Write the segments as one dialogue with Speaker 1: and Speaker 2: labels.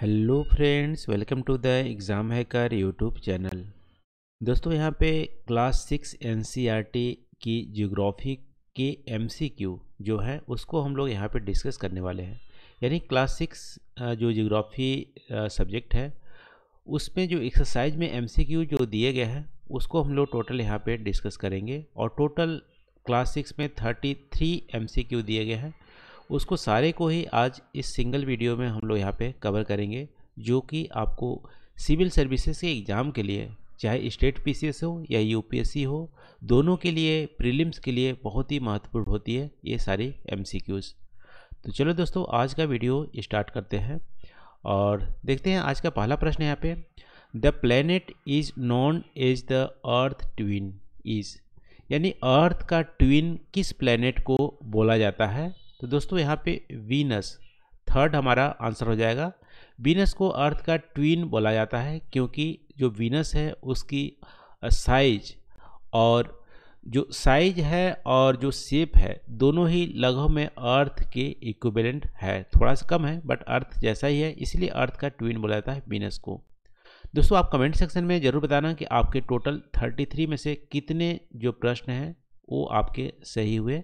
Speaker 1: hello friends welcome to the exam hacker YouTube channel दोस्तों यहाँ पे क्लास सिक्स एनसीईआरटी e की geography के एमसीक्यू जो है उसको हम लोग यहाँ पे डिस्कस करने वाले हैं यानी क्लास सिक्स जो जियोग्राफी सब्जेक्ट है उसमें जो एक्सरसाइज में एमसीक्यू जो दिए गए हैं उसको हम लोग टोटल यहाँ पे डिस्कस करेंगे और टोटल क्लास सिक्स में थर्टी थ्री एम दिए गए हैं उसको सारे को ही आज इस सिंगल वीडियो में हम लोग यहाँ पे कवर करेंगे जो कि आपको सिविल सर्विसेज के एग्ज़ाम के लिए चाहे स्टेट पीसीएस हो या यूपीएससी हो दोनों के लिए प्रीलिम्स के लिए बहुत ही महत्वपूर्ण होती है ये सारी एम तो चलो दोस्तों आज का वीडियो स्टार्ट करते हैं और देखते हैं आज का पहला प्रश्न यहाँ पे the planet is known as the earth twin is यानी अर्थ का ट्विन किस प्लैनेट को बोला जाता है तो दोस्तों यहाँ पे वीनस थर्ड हमारा आंसर हो जाएगा वीनस को अर्थ का ट्वीन बोला जाता है क्योंकि जो वीनस है उसकी साइज और जो साइज है और जो शेप है दोनों ही लगभग में अर्थ के इक्विवेलेंट है थोड़ा सा कम है बट अर्थ जैसा ही है इसलिए अर्थ का ट्विन बोला जाता है वीनस को दोस्तों आप कमेंट सेक्शन में ज़रूर बताना कि आपके टोटल 33 में से कितने जो प्रश्न हैं वो आपके सही हुए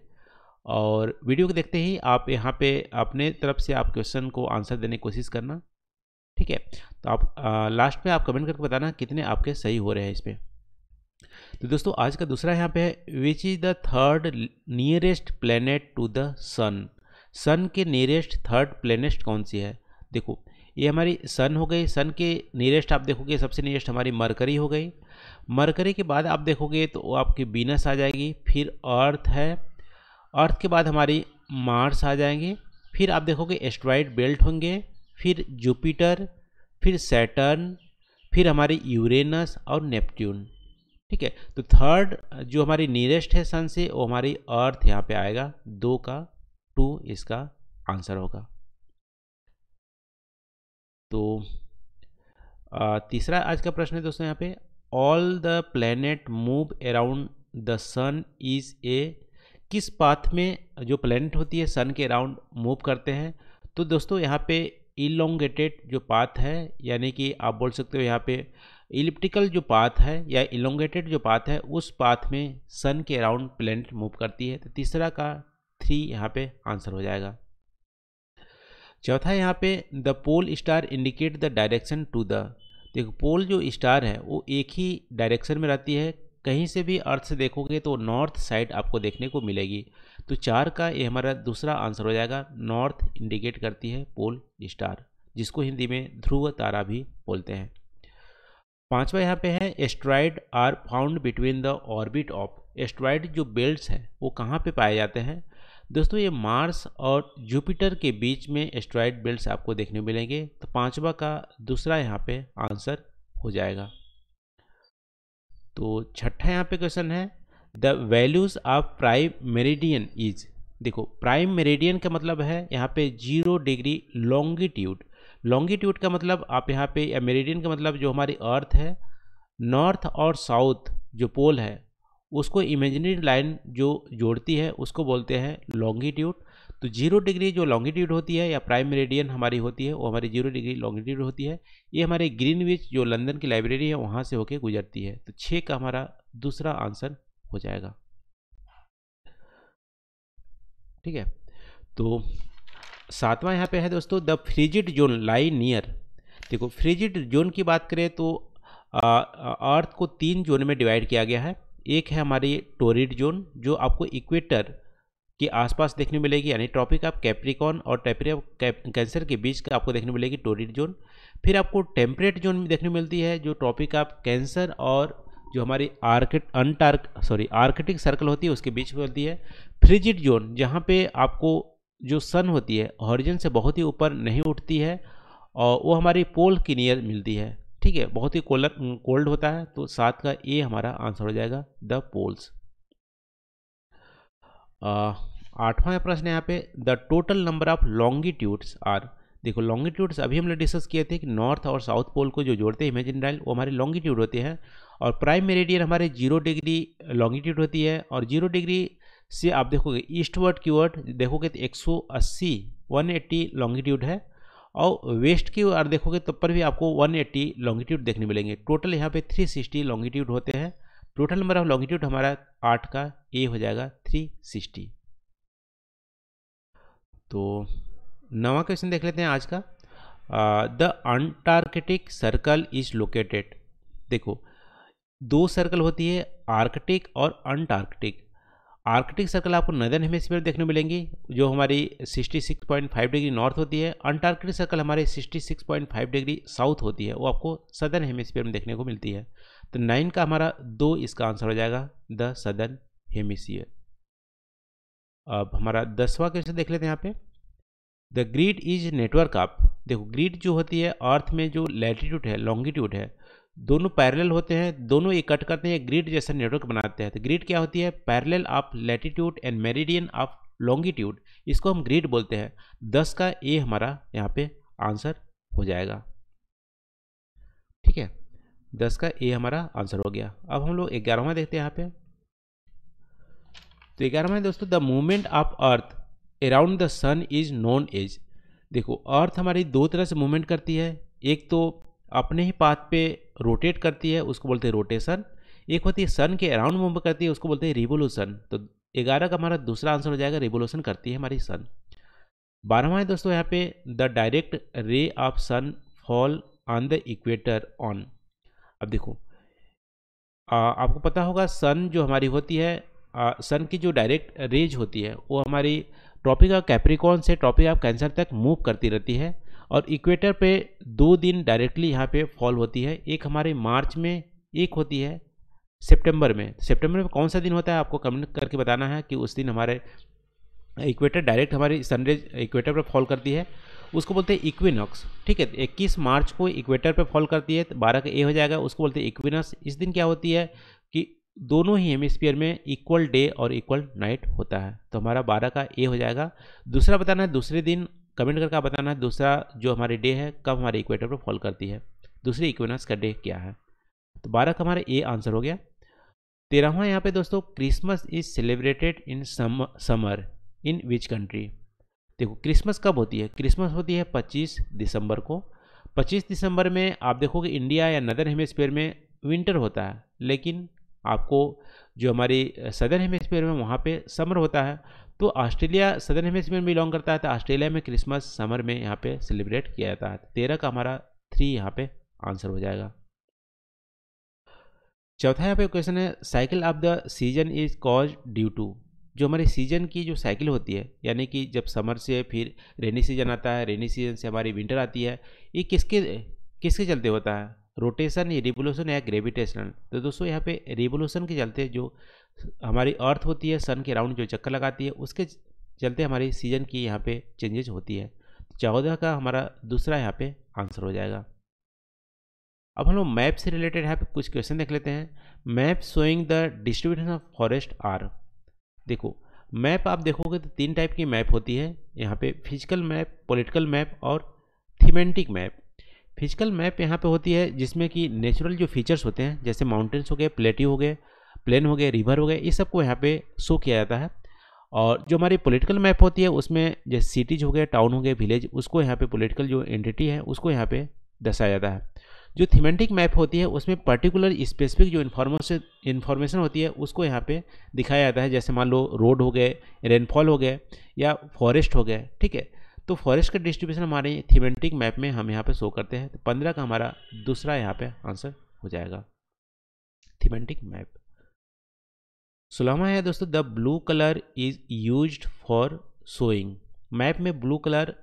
Speaker 1: और वीडियो को देखते ही आप यहाँ पे अपने तरफ से आप क्वेश्चन को आंसर देने की कोशिश करना ठीक है तो आप आ, लास्ट में आप कमेंट करके बताना कितने आपके सही हो रहे हैं इस पर तो दोस्तों आज का दूसरा यहाँ पे है which is the third nearest planet to the sun sun के नियरेस्ट थर्ड प्लेनेट कौन सी है देखो ये हमारी सन हो गई सन के नियरेस्ट आप देखोगे सबसे नियरेस्ट हमारी मरकरी हो गई मरकरी के बाद आप देखोगे तो आपकी बीनस आ जाएगी फिर अर्थ है अर्थ के बाद हमारी मार्स आ जाएंगे फिर आप देखोगे एस्ट्रॉइड बेल्ट होंगे फिर जुपिटर फिर सैटर्न फिर हमारी यूरेनस और नेपट्यून ठीक है तो थर्ड जो हमारी नियरेस्ट है सन से वो हमारी अर्थ यहाँ पे आएगा दो का टू इसका आंसर होगा तो तीसरा आज का प्रश्न है दोस्तों यहाँ पे all the planet move around the sun is a किस पाथ में जो प्लैनेट होती है सन के अराउंड मूव करते हैं तो दोस्तों यहाँ पे इलोंगेटेड जो पाथ है यानी कि आप बोल सकते हो यहाँ पे इलिप्टिकल जो पाथ है या इलोंगेटेड जो पाथ है उस पाथ में सन के अराउंड प्लैनेट मूव करती है तो तीसरा का थ्री यहाँ पे आंसर हो जाएगा चौथा यहाँ पे the pole star indicate the direction to the देखो पोल जो स्टार है वो एक ही डायरेक्शन में रहती है कहीं से भी अर्थ से देखोगे तो नॉर्थ साइड आपको देखने को मिलेगी तो चार का ये हमारा दूसरा आंसर हो जाएगा नॉर्थ इंडिकेट करती है पोल स्टार जिसको हिंदी में ध्रुव तारा भी बोलते हैं पांचवा यहाँ पे है asteroid are found between the orbit of asteroid जो बेल्ट्स हैं वो कहाँ पे पाए जाते हैं दोस्तों ये मार्स और जुपिटर के बीच में एस्ट्रॉयड बेल्ट्स आपको देखने मिलेंगे तो पांचवा का दूसरा यहाँ पे आंसर हो जाएगा तो छठा यहाँ पे क्वेश्चन है the values of prime meridian is देखो प्राइम मेरेडियन का मतलब है यहाँ पे जीरो डिग्री लॉन्गिट्यूड लॉन्गिट्यूड का मतलब आप यहाँ पे या मेरेडियन का मतलब जो हमारी अर्थ है नॉर्थ और साउथ जो पोल है उसको इमेजिनरी लाइन जो जोड़ती है उसको बोलते हैं लॉन्गिट्यूड तो जीरो डिग्री जो लॉन्गिट्यूड होती है या प्राइम रेडियन हमारी होती है वो हमारी जीरो डिग्री लॉन्गिट्यूड होती है ये हमारे ग्रीनविच जो लंदन की लाइब्रेरी है वहाँ से होके गुजरती है तो छः का हमारा दूसरा आंसर हो जाएगा ठीक है तो सातवां यहाँ पे है दोस्तों the frigid zone lie near देखो फ्रिजिड जोन की बात करें तो अर्थ को तीन जोन में डिवाइड किया गया है एक है हमारी टोरिड जोन जो आपको इक्वेटर के आसपास देखने मिलेगी यानी ट्रॉपिक आप कैप्रिकॉन और टेपरिया कैंसर के बीच का आपको देखने मिलेगी टोरिड जोन फिर आपको टेम्परेट जोन देखने मिलती है जो ट्रॉपिक आप कैंसर और जो हमारी Arctic Antarctic sorry Arctic circle होती है उसके बीच में होती है फ्रिजिड जोन जहाँ पे आपको जो सन होती है हॉरिजन से बहुत ही ऊपर नहीं उठती है और वो हमारी पोल की नियर मिलती है ठीक है बहुत ही कोल्ड होता है तो साथ का ए हमारा आंसर हो जाएगा द पोल्स आठवां प्रश्न यहाँ पे the total number of longitudes are देखो लॉन्गिट्यूड्स अभी हमने डिस्कस किए थे कि नॉर्थ और साउथ पोल को जो जोड़ते हैं राइल वो हमारे लॉन्गिट्यूड होते हैं और प्राइम मेरेडियन हमारे जीरो डिग्री लॉन्गिट्यूड होती है और जीरो डिग्री से आप देखोगे ईस्टवर्ड की वर्ड देखोगे तो एक सौ लॉन्गिट्यूड है और वेस्ट की ओर देखोगे तब तो पर भी आपको 180 लॉन्गिट्यूड देखने मिलेंगे टोटल यहाँ पे 360 लॉन्गिट्यूड होते हैं टोटल नंबर ऑफ लॉन्गिट्यूड हमारा आठ का ए हो जाएगा थ्री सिक्सटी तो नवा क्वेश्चन देख लेते हैं आज का the Antarctic circle is located देखो दो सर्कल होती है आर्कटिक और अंटार्कटिक आर्कटिक सर्कल आपको नदन हेमिस्फीयर देखने मिलेंगी जो हमारी 66.5 डिग्री नॉर्थ होती है अंटार्कटिक सर्कल हमारे 66.5 डिग्री साउथ होती है वो आपको सदर्न हेमिस्फीयर में देखने को मिलती है तो नाइन का हमारा दो इसका आंसर हो जाएगा द सदन हेमिसियर अब हमारा दसवा क्वेश्चन देख लेते हैं यहाँ पे द ग्रीड इज नेटवर्क आप देखो ग्रीड जो होती है अर्थ में जो लैटिट्यूड है लॉन्गिट्यूड है दोनों पैरेलल होते हैं दोनों एक कट करते हैं ग्रीड जैसा नेटवर्क बनाते हैं तो ग्रीड क्या होती है parallel of latitude and meridian of longitude इसको हम ग्रीड बोलते हैं दस का ए हमारा यहाँ पे आंसर हो जाएगा ठीक है दस का ए हमारा आंसर हो गया अब हम लोग ग्यारहवा देखते हैं यहाँ पे तो ग्यारहवा दोस्तों the movement of earth around the sun is known as देखो अर्थ हमारी दो तरह से मूवमेंट करती है एक तो अपने ही पाथ पे रोटेट करती है उसको बोलते हैं रोटेशन एक होती है सन के अराउंड मूव करती है उसको बोलते हैं रिवोल्यूशन तो ग्यारह का हमारा दूसरा आंसर हो जाएगा रिवोल्यूशन करती है हमारी सन बारहवा है दोस्तों यहाँ पे the direct ray of sun fall on the equator on अब देखो आ, आपको पता होगा सन जो हमारी होती है आ, सन की जो डायरेक्ट रेज होती है वो हमारी ट्रॉपिक ऑफ कैप्रिकॉन से ट्रॉपिक ऑफ कैंसर तक मूव करती रहती है और इक्वेटर पे दो दिन डायरेक्टली यहाँ पे फॉल होती है एक हमारे मार्च में एक होती है सितंबर में सितंबर में कौन सा दिन होता है आपको कमेंट करके बताना है कि उस दिन हमारे इक्वेटर डायरेक्ट हमारी सनरेज इक्वेटर पर फॉल करती है उसको बोलते हैं इक्विनॉक्स ठीक है इक्कीस मार्च को इक्वेटर पे फॉल करती है तो बारह का ए हो जाएगा उसको बोलते हैं इक्विनस इस दिन क्या होती है कि दोनों ही हेमिस्फीयर में इक्वल डे और इक्वल नाइट होता है तो हमारा बारह का ए हो जाएगा दूसरा बताना है दूसरे दिन कमेंट करके बताना है दूसरा जो हमारी डे है कब हमारे इक्वेटर पर फॉल करती है दूसरी इक्विनॉक्स का डे क्या है तो बारह का हमारा ए आंसर हो गया तेरहवा यहाँ पे दोस्तों Christmas is celebrated in summer in which country देखो क्रिसमस कब होती है क्रिसमस होती है 25 दिसंबर को 25 दिसंबर में आप देखोगे इंडिया या नदर हेमस्फेयर में विंटर होता है लेकिन आपको जो हमारी सदर हेमस्फेयर में वहाँ पे समर होता है तो ऑस्ट्रेलिया सदर हेमस्फेयर में बिलोंग करता है तो ऑस्ट्रेलिया में क्रिसमस समर में यहाँ पे सेलिब्रेट किया जाता है तेरह का हमारा थ्री यहाँ पे आंसर हो जाएगा चौथा यहाँ पे क्वेश्चन है cycle of the season is cause due to जो हमारे सीजन की जो साइकिल होती है यानी कि जब समर से फिर रेनी सीजन आता है रेनी सीजन से हमारी विंटर आती है ये किसके किसके चलते होता है रोटेशन या रिवोल्यूशन या ग्रेविटेशन तो दोस्तों यहाँ पे रिवोल्यूशन के चलते जो हमारी अर्थ होती है सन के राउंड जो चक्कर लगाती है उसके चलते हमारी सीजन की यहाँ पे चेंजेज होती है चौदह का हमारा दूसरा यहाँ पे आंसर हो जाएगा अब हम लोग मैप से रिलेटेड यहाँ पे कुछ क्वेश्चन देख लेते हैं map showing the distribution of forest are देखो मैप आप देखोगे तो तीन टाइप की मैप होती है यहाँ पे फिजिकल मैप पॉलिटिकल मैप और थीमेंटिक मैप फिजिकल मैप यहाँ पे होती है जिसमें कि नेचुरल जो फीचर्स होते हैं जैसे माउंटेन्स हो गए प्लेटी हो गए प्लेन हो गए रिवर हो गए ये सबको यहाँ पे शो किया जाता है और जो हमारी पॉलिटिकल मैप होती है उसमें जैसे सिटीज़ हो गए टाउन हो गए विलेज उसको यहाँ पे पॉलिटिकल जो एंटिटी है उसको यहाँ पे दर्शाया जाता है जो थीमेटिक मैप होती है उसमें पर्टिकुलर स्पेसिफिक जो इन्फॉर्मेशन इन्फॉर्मेशन होती है उसको यहाँ पे दिखाया जाता है जैसे मान लो रोड हो गए रेनफॉल हो गए या फॉरेस्ट हो गए ठीक है तो फॉरेस्ट का डिस्ट्रीब्यूशन हमारे थीमेटिक मैप में हम यहाँ पे शो करते हैं तो पंद्रह का हमारा दूसरा यहाँ पर आंसर हो जाएगा थीमेटिक मैप सुलामा है दोस्तों the blue colour is use for showing map में ब्लू कलर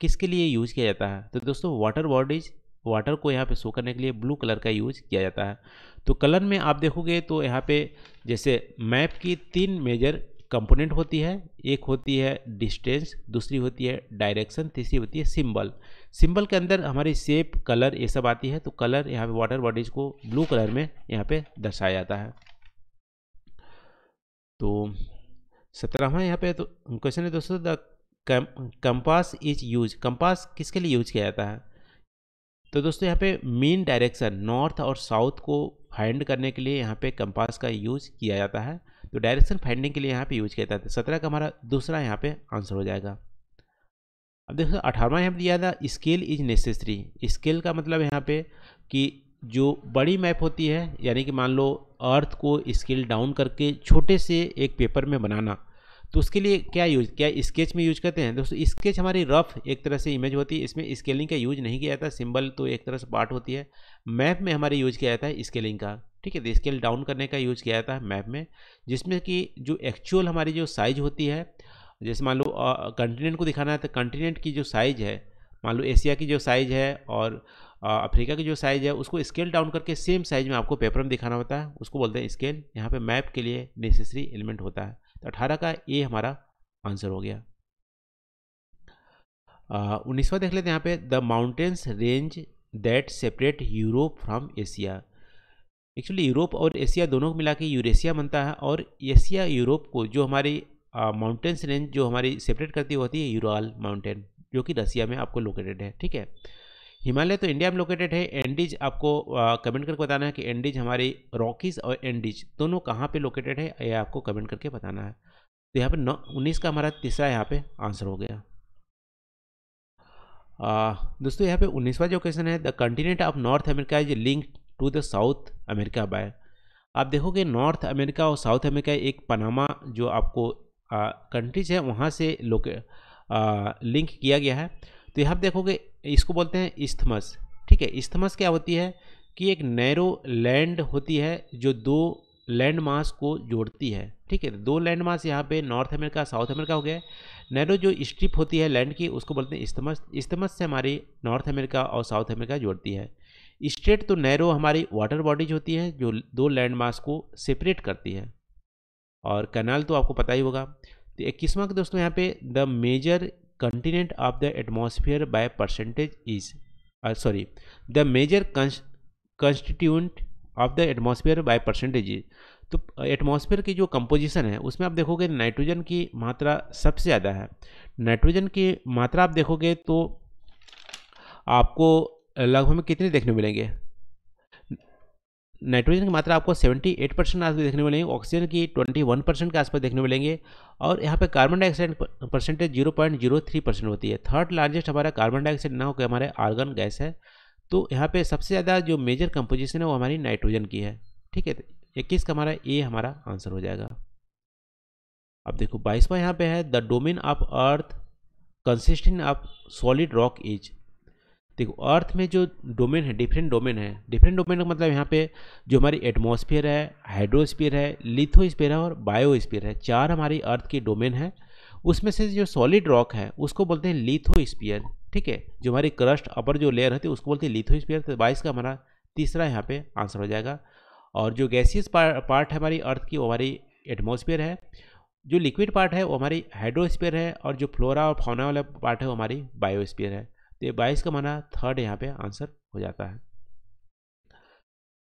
Speaker 1: किसके लिए यूज किया जाता है तो दोस्तों वाटर बॉडीज वाटर को यहाँ पे शो करने के लिए ब्लू कलर का यूज किया जाता है तो कलर में आप देखोगे तो यहाँ पे जैसे मैप की तीन मेजर कंपोनेंट होती है एक होती है डिस्टेंस दूसरी होती है डायरेक्शन तीसरी होती है सिंबल सिंबल के अंदर हमारी शेप कलर ये सब आती है तो कलर यहाँ पे वाटर बॉडीज को ब्लू कलर में यहाँ पे दर्शाया जाता है तो सत्रहवा यहाँ पे तो क्वेश्चन है दोस्तों the compass is use compass किसके लिए यूज किया जाता है तो दोस्तों यहाँ पे मेन डायरेक्शन नॉर्थ और साउथ को फाइंड करने के लिए यहाँ पे कंपास का यूज़ किया जाता है तो डायरेक्शन फाइंडिंग के लिए यहाँ पे यूज किया जाता है सत्रह का हमारा दूसरा यहाँ पे आंसर हो जाएगा अब देखो अठारवा यहाँ पर दिया था स्केल इज नेसेसरी स्केल का मतलब यहाँ पे कि जो बड़ी मैप होती है यानी कि मान लो अर्थ को स्केल डाउन करके छोटे से एक पेपर में बनाना तो उसके लिए क्या यूज क्या स्केच में यूज करते हैं दोस्तों स्केच हमारी रफ एक तरह से इमेज होती है इसमें स्केलिंग का यूज नहीं किया जाता सिंबल तो एक तरह से पार्ट होती है मैप में हमारे यूज किया जाता है स्केलिंग का ठीक है तो स्केल डाउन करने का यूज किया जाता है मैप में जिसमें कि जो एक्चुअल हमारी जो साइज होती है जैसे मान लो कंटिनेंट को दिखाना है तो कंटिनेंट की जो साइज है मान लो एशिया की जो साइज है और अफ्रीका की जो साइज़ है उसको स्केल डाउन करके सेम साइज़ में आपको पेपर में दिखाना होता है उसको बोलते हैं स्केल यहाँ पे मैप के लिए नेसेसरी एलिमेंट होता है अठारह का ए हमारा आंसर हो गया उन्नीसवा देख लेते हैं यहाँ पे the mountains range that separate Europe from Asia actually Europe और एशिया दोनों को मिला के यूरेशिया बनता है और एशिया यूरोप को जो हमारी माउंटेन्स रेंज जो हमारी सेपरेट करती होती है यूराल माउंटेन जो कि रसिया में आपको लोकेटेड है ठीक है हिमालय तो इंडिया में लोकेटेड है एंडीज आपको कमेंट करके बताना है कि एंडीज हमारी रॉकीज और एंडीज दोनों कहाँ पे लोकेटेड है ये आपको कमेंट करके बताना है तो यहाँ पे नौ उन्नीस का हमारा तीसरा यहाँ पे आंसर हो गया आ, दोस्तों यहाँ पे उन्नीसवा जो क्वेश्चन है the continent of North America is link to the South America by आप देखोगे नॉर्थ अमेरिका और साउथ अमेरिका एक पनामा जो आपको कंट्रीज है वहाँ से लोके लिंक किया गया है तो यहाँ देखोगे इसको बोलते हैं इस्थमस ठीक है इस्थमस क्या होती है कि एक नैरो लैंड होती है जो दो लैंड मास को जोड़ती है ठीक है दो लैंड मास यहाँ पे नॉर्थ अमेरिका साउथ अमेरिका हो गया नैरो जो स्ट्रिप होती है लैंड की उसको बोलते हैं इस्थमस इस्थमस से हमारी नॉर्थ अमेरिका और साउथ अमेरिका जोड़ती है स्ट्रेट तो नैरो हमारी वाटर बॉडीज होती है जो दो लैंड मास को सेपरेट करती है और कैनाल तो आपको पता ही होगा तो इक्कीसवां दोस्तों यहाँ पे the major continent of the atmosphere by percentage is sorry the major constituent of the atmosphere by percentage is तो एटमोसफियर uh, की जो कंपोजिशन है उसमें आप देखोगे नाइट्रोजन की मात्रा सबसे ज़्यादा है नाइट्रोजन की मात्रा आप देखोगे तो आपको uh, लगभग में कितने देखने मिलेंगे नाइट्रोजन की मात्रा आपको 78 परसेंट आसपास देखने मिलेंगे ऑक्सीजन की 21 परसेंट के आसपास देखने मिलेंगे और यहाँ पे carbon dioxide percentage zero zero point three percent होती है थर्ड लार्जेस्ट हमारा कार्बन डाइऑक्साइड ना होकर हमारे आर्गन गैस है तो यहाँ पे सबसे ज़्यादा जो मेजर कंपोजिशन है वो हमारी नाइट्रोजन की है ठीक है इक्कीस का हमारा ए हमारा आंसर हो जाएगा अब देखो बाईसवा यहाँ पे है the domain of earth consisting of solid rock is देखो अर्थ में जो डोमेन है डिफरेंट डोमेन है डिफरेंट डोमेन का मतलब यहाँ पे जो हमारी एटमॉस्फेयर है हाइड्रोस्पियर है लिथोस्पियर है और बायोस्पियर है चार हमारी अर्थ की डोमेन है उसमें से जो सॉलिड रॉक है उसको बोलते हैं लिथोस्पियर ठीक है जो हमारी क्रस्ट अपर जो लेयर होती है उसको बोलते हैं लिथोस्पियर तो बाईस का हमारा तीसरा यहाँ पे आंसर हो जाएगा और जो गैसियस पार्ट है हमारी अर्थ की वो हमारी एटमोसफियर है जो लिक्विड पार्ट है वो हमारी हाइड्रोस्पियर है और जो फ्लोरा और फाउना वाला पार्ट है वो हमारी बायोस्पियर है तो ये बाईस का माना थर्ड यहाँ पे आंसर हो जाता है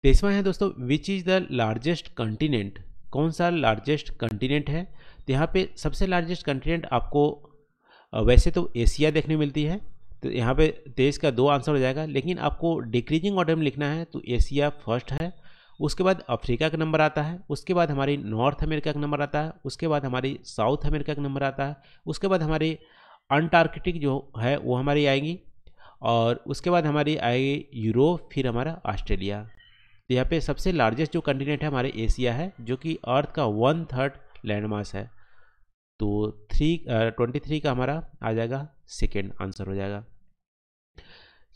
Speaker 1: तेईसवा है दोस्तों which is the largest continent कौन सा लार्जेस्ट कंटिनेंट है तो यहाँ पे सबसे लार्जेस्ट कंटिनेंट आपको वैसे तो एशिया देखने मिलती है तो यहाँ पे तेईस का दो आंसर हो जाएगा लेकिन आपको डिक्रीजिंग ऑर्डर में लिखना है तो एशिया फर्स्ट है उसके बाद अफ्रीका का नंबर आता है उसके बाद हमारी नॉर्थ अमेरिका का नंबर आता है उसके बाद हमारी साउथ अमेरिका का नंबर आता है उसके बाद हमारी अंटार्कटिक जो है वो हमारी आएगी और उसके बाद हमारी आएगी यूरोप फिर हमारा ऑस्ट्रेलिया तो यहाँ पे सबसे लार्जेस्ट जो कंटिनेंट है हमारे एशिया है जो कि अर्थ का वन थर्ड लैंड है तो थ्री ट्वेंटी थ्री का हमारा आ जाएगा सेकेंड आंसर हो जाएगा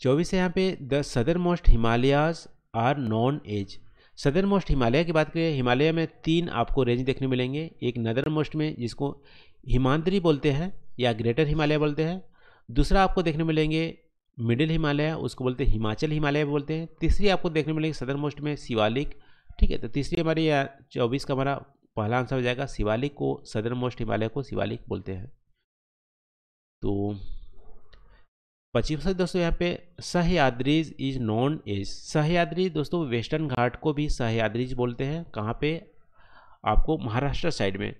Speaker 1: चौबीस है यहाँ पे the southernmost Himalayas are known as southernmost Himalaya की बात करें हिमालय में तीन आपको रेंज देखने मिलेंगे एक नदर मोस्ट में जिसको हिमांतरी बोलते हैं या ग्रेटर हिमालय बोलते हैं दूसरा आपको देखने मिलेंगे मिडिल हिमालय उसको बोलते हैं हिमाचल हिमालय बोलते हैं तीसरी आपको देखने मिलेंगे सदर मोस्ट में शिवालिक ठीक है तो तीसरी हमारी यहाँ चौबीस का हमारा पहला आंसर हो जाएगा शिवालिक को सदर मोस्ट हिमालय को शिवालिक बोलते हैं तो पच्चीस दोस्तों यहाँ पे Sahyadris is known as Sahyadris दोस्तों वेस्टर्न घाट को भी सहयाद्रीज बोलते हैं कहाँ पे आपको महाराष्ट्र साइड में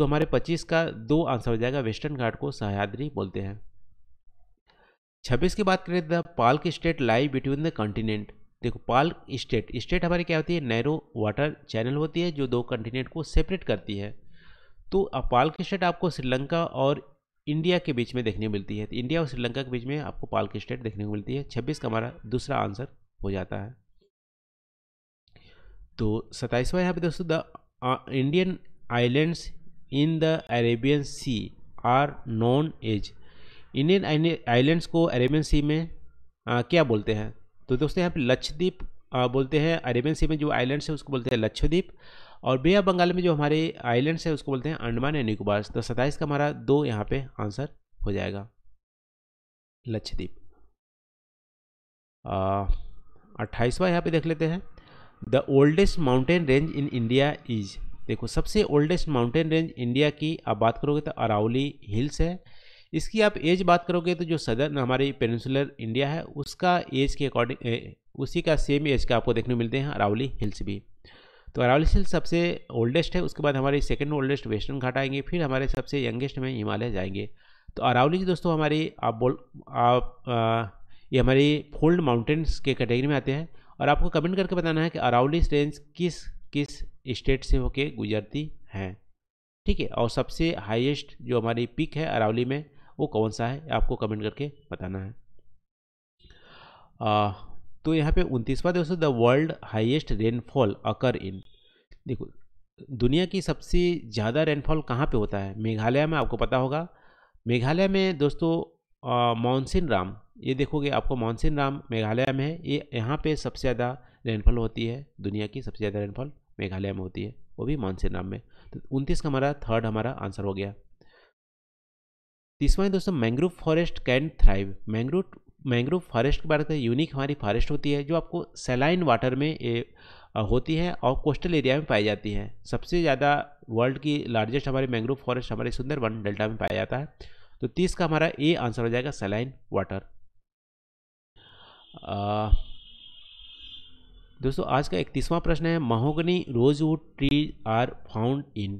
Speaker 1: तो हमारे 25 का दो आंसर हो जाएगा वेस्टर्न घाट को सहयाद्री बोलते हैं 26 की बात करें the Palk strait lie between the continent देखो पाल्क स्टेट स्टेट हमारी क्या होती है नैरो वाटर चैनल होती है जो दो कंटिनेंट को सेपरेट करती है तो पाल्क स्टेट आपको श्रीलंका और इंडिया के बीच में देखने को मिलती है तो इंडिया और श्रीलंका के बीच में आपको पाल्क स्टेट देखने को मिलती है छब्बीस का हमारा दूसरा आंसर हो जाता है तो सताइसवा यहाँ पे दोस्तों the Indian islands in the Arabian sea are known as Indian islands को अरेबियन सी में आ, क्या बोलते हैं तो दोस्तों यहाँ पे लक्षद्वीप बोलते हैं अरेबियन सी में जो आइलैंड्स है उसको बोलते हैं लक्षद्वीप और बे ऑफ बंगाल में जो हमारे आइलैंड्स है उसको बोलते हैं अंडमान एंड निकोबार तो सताइस का हमारा दो यहाँ पे आंसर हो जाएगा लक्षद्वीप अट्ठाईसवा यहाँ पे देख लेते हैं the oldest mountain range in India is देखो सबसे ओल्डेस्ट माउंटेन रेंज इंडिया की आप बात करोगे तो अरावली हिल्स है इसकी आप एज बात करोगे तो जो सदर्न हमारी पेनिसुलर इंडिया है उसका एज के अकॉर्डिंग उसी का सेम एज का आपको देखने मिलते हैं अरावली हिल्स भी तो अरावली हिल्स सबसे ओल्डेस्ट है उसके बाद हमारे सेकेंड ओल्डेस्ट वेस्टर्न घाट आएंगे फिर हमारे सबसे यंगेस्ट में हिमालय जाएंगे तो अरावली दोस्तों हमारी आप बोल आप ये हमारी फोल्ड माउंटेन्स के कैटेगरी में आते हैं और आपको कमेंट करके बताना है कि अरावली रेंज किस किस स्टेट से होके गुजरती हैं ठीक है और सबसे हाईएस्ट जो हमारी पिक है अरावली में वो कौन सा है आपको कमेंट करके बताना है आ, तो यहाँ पे उनतीसवा दिवस the world highest rainfall occur in देखो दुनिया की सबसे ज़्यादा रेनफॉल कहाँ पे होता है मेघालय में आपको पता होगा मेघालय में दोस्तों मानसिन राम ये देखोगे आपको मानसिन राम मेघालय में है ये यहाँ पे सबसे ज़्यादा रेनफॉल होती है दुनिया की सबसे ज़्यादा रेनफॉल मेघालय में होती है वो भी नाम में तो उनतीस का हमारा थर्ड हमारा आंसर हो गया तीसवा है दोस्तों mangrove forest can thrive mangrove mangrove forest के बारे में यूनिक तो हमारी फॉरेस्ट होती है जो आपको सेलाइन वाटर में ए, होती है और कोस्टल एरिया में पाई जाती है सबसे ज़्यादा वर्ल्ड की लार्जेस्ट हमारे मैंग्रोव फॉरेस्ट हमारे सुंदरवन डेल्टा में पाया जाता है तो तीस का हमारा ए आंसर हो जाएगा सेलाइन वाटर दोस्तों आज का इकतीसवां प्रश्न है mahogany rosewood trees are found in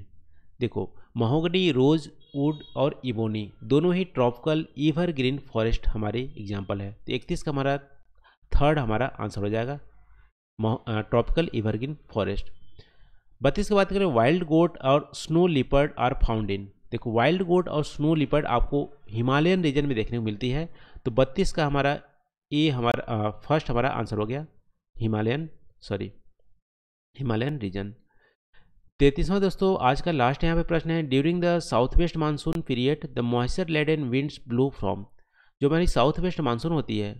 Speaker 1: देखो महोगनी रोज वुड और इबोनी दोनों ही ट्रॉपिकल ईवर ग्रीन फॉरेस्ट हमारे एग्जाम्पल है तो इकतीस का हमारा थर्ड हमारा आंसर हो जाएगा ट्रॉपिकल ग्रीन फॉरेस्ट बत्तीस की बात करें वाइल्ड गोट और snow leopard are found in देखो वाइल्ड गोट और स्नो लिपर्ड आपको हिमालयन रीजन में देखने को मिलती है तो बत्तीस का हमारा ए हमारा फर्स्ट हमारा आंसर हो गया हिमालयन सॉरी हिमालयन रीजन तैतीसवां दोस्तों आज का लास्ट यहाँ पे प्रश्न है during the south west monsoon period the moisture laden winds blow from जो हमारी साउथ वेस्ट मानसून होती है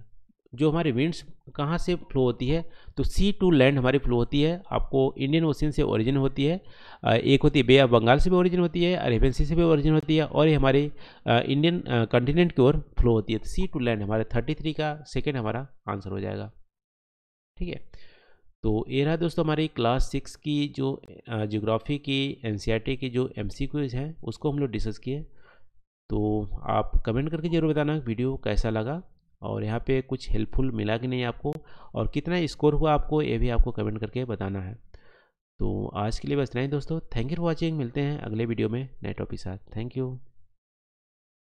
Speaker 1: जो हमारी विंड्स कहाँ से फ्लो होती है तो सी टू लैंड हमारी फ्लो होती है आपको इंडियन ओशियन से ओरिजिन होती है एक होती है बे ऑफ बंगाल से भी ओरिजिन होती है अरेबियन सी से भी ओरिजिन होती है और ये हमारे इंडियन कंटिनेंट की ओर फ्लो होती है तो सी टू लैंड हमारे थर्टी थ्री का सेकेंड हमारा आंसर हो जाएगा ठीक है तो ये रहा दोस्तों हमारी क्लास सिक्स की जो जोग्राफ़ी की एन e की जो एम हैं उसको हम लोग डिस्कस किए तो आप कमेंट करके ज़रूर बताना वीडियो कैसा लगा और यहाँ पे कुछ हेल्पफुल मिला कि नहीं आपको और कितना स्कोर हुआ आपको ये भी आपको कमेंट करके बताना है तो आज के लिए बस इतना ही दोस्तों थैंक यू फॉर वॉचिंग मिलते हैं अगले वीडियो में नए टॉपिक साथ थैंक यू